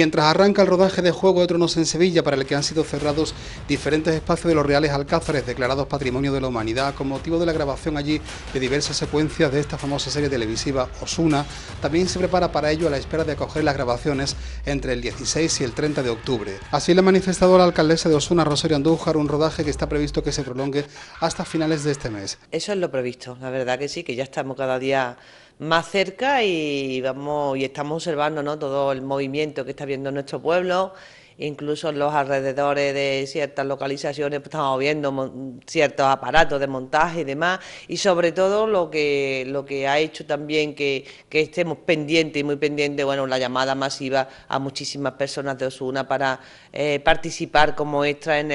mientras arranca el rodaje de Juego de Tronos en Sevilla, para el que han sido cerrados diferentes espacios de los Reales Alcázares, declarados Patrimonio de la Humanidad, con motivo de la grabación allí de diversas secuencias de esta famosa serie televisiva Osuna, también se prepara para ello a la espera de acoger las grabaciones entre el 16 y el 30 de octubre. Así le ha manifestado la alcaldesa de Osuna, Rosario Andújar, un rodaje que está previsto que se prolongue hasta finales de este mes. Eso es lo previsto, la verdad que sí, que ya estamos cada día más cerca y vamos y estamos observando ¿no? todo el movimiento que está viendo nuestro pueblo incluso en los alrededores de ciertas localizaciones pues, estamos viendo ciertos aparatos de montaje y demás, y sobre todo lo que, lo que ha hecho también que, que estemos pendientes y muy pendientes, bueno, la llamada masiva a muchísimas personas de Osuna para eh, participar como extra en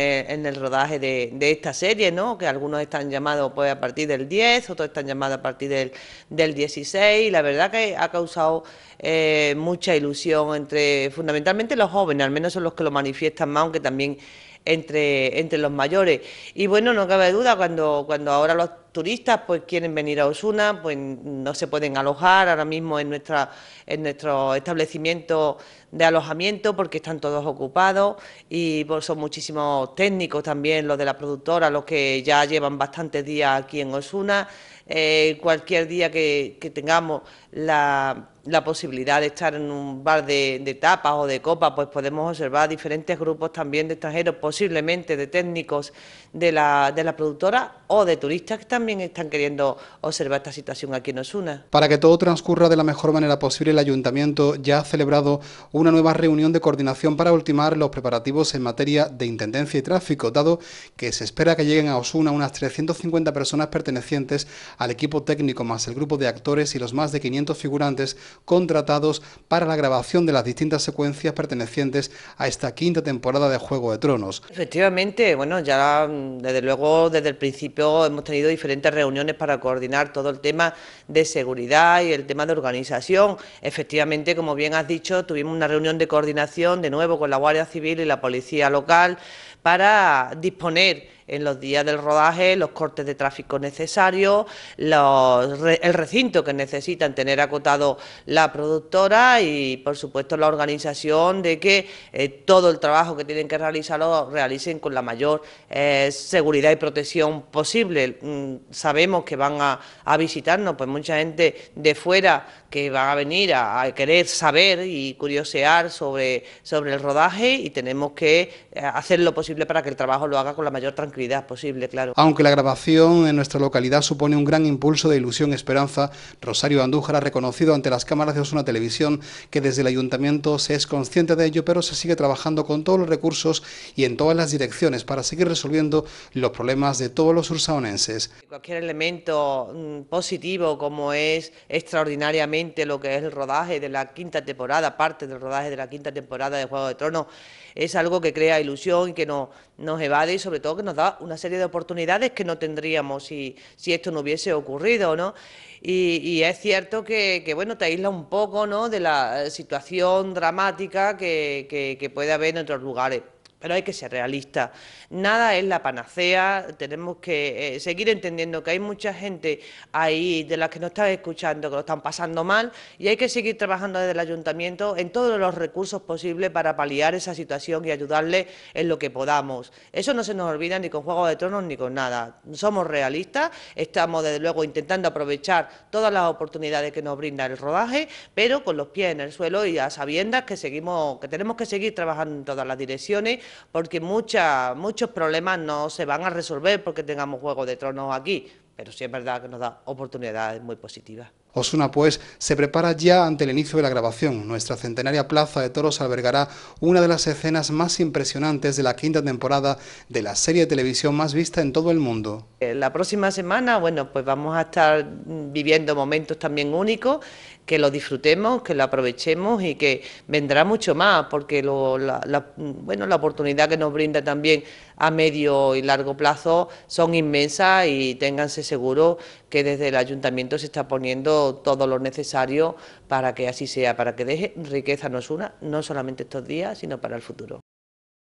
el, rodaje de, esta serie, ¿no? Que algunos están llamados pues a partir del 10, otros están llamados a partir del, del 16, y la verdad que ha causado eh, mucha ilusión entre fundamentalmente los jóvenes, al menos son los que lo manifiestan más, aunque también entre, entre los mayores. Y bueno, no cabe duda, cuando, cuando ahora los turistas pues quieren venir a Osuna, pues no se pueden alojar ahora mismo en nuestra en nuestro establecimiento de alojamiento porque están todos ocupados y pues, son muchísimos técnicos también los de la productora, los que ya llevan bastantes días aquí en Osuna. Eh, cualquier día que, tengamos la, posibilidad de estar en un bar de, tapas o de copa, pues podemos observar diferentes grupos también de extranjeros, posiblemente de técnicos de la, de la productora o de turistas que también también están queriendo observar esta situación aquí en Osuna. Para que todo transcurra de la mejor manera posible, el Ayuntamiento ya ha celebrado una nueva reunión de coordinación para ultimar los preparativos en materia de intendencia y tráfico, dado que se espera que lleguen a Osuna unas 350 personas pertenecientes al equipo técnico, más el grupo de actores y los más de 500 figurantes contratados para la grabación de las distintas secuencias pertenecientes a esta quinta temporada de Juego de Tronos. Efectivamente, bueno, ya mm, desde luego desde el principio hemos tenido diferentes diferentes reuniones para coordinar todo el tema de seguridad y el tema de organización. Efectivamente, como bien has dicho, tuvimos una reunión de coordinación de nuevo con la Guardia Civil y la Policía Local para disponer en los días del rodaje los cortes de tráfico necesarios, el recinto que necesitan tener acotado la productora y, por supuesto, la organización de que eh, todo el trabajo que tienen que realizar lo realicen con la mayor eh, seguridad y protección posible. Mm, sabemos que van a, visitarnos, pues mucha gente de fuera que van a venir a, querer saber y curiosear sobre, sobre el rodaje y tenemos que eh, hacer lo posible para que el trabajo lo haga con la mayor tranquilidad posible, claro. Aunque la grabación en nuestra localidad supone un gran impulso de ilusión y esperanza, Rosario Andújar ha reconocido ante las cámaras de Osuna Televisión que desde el ayuntamiento se es consciente de ello, pero se sigue trabajando con todos los recursos y en todas las direcciones para seguir resolviendo los problemas de todos los ursaonenses. Cualquier elemento mm, positivo como es extraordinariamente lo que es el rodaje de la quinta temporada, parte del rodaje de la quinta temporada de Juego de Tronos, es algo que crea ilusión y que nos nos, evade y sobre todo que nos da una serie de oportunidades que no tendríamos si, esto no hubiese ocurrido, ¿no? Y, es cierto que, bueno, te aísla un poco, de la eh, situación dramática que puede haber en otros lugares pero hay que ser realista. Nada es la panacea, tenemos que eh, seguir entendiendo que hay mucha gente ahí de las que no está escuchando, que lo están pasando mal, y hay que seguir trabajando desde el ayuntamiento en todos los recursos posibles para paliar esa situación y ayudarle en lo que podamos. Eso no se nos olvida ni con Juegos de Tronos ni con nada. Somos realistas, estamos desde luego intentando aprovechar todas las oportunidades que nos brinda el rodaje, pero con los pies en el suelo y a sabiendas que seguimos, que tenemos que seguir trabajando en todas las direcciones porque muchos problemas no se van a resolver porque tengamos Juego de Tronos aquí, pero sí es verdad que nos da oportunidades muy positivas. Osuna, pues, se prepara ya ante el inicio de la grabación. Nuestra centenaria Plaza de Toros albergará una de las escenas más impresionantes de la quinta temporada de la serie de televisión más vista en todo el mundo. Eh, la próxima semana, bueno, pues vamos a estar viviendo momentos también únicos, que lo disfrutemos, que lo aprovechemos y que vendrá mucho más, porque lo, la, bueno, la oportunidad que nos brinda también a medio y largo plazo son inmensas y ténganse seguro que desde el ayuntamiento se está poniendo todo, lo necesario para que así sea, para que deje riqueza no es una, no solamente estos días, sino para el futuro.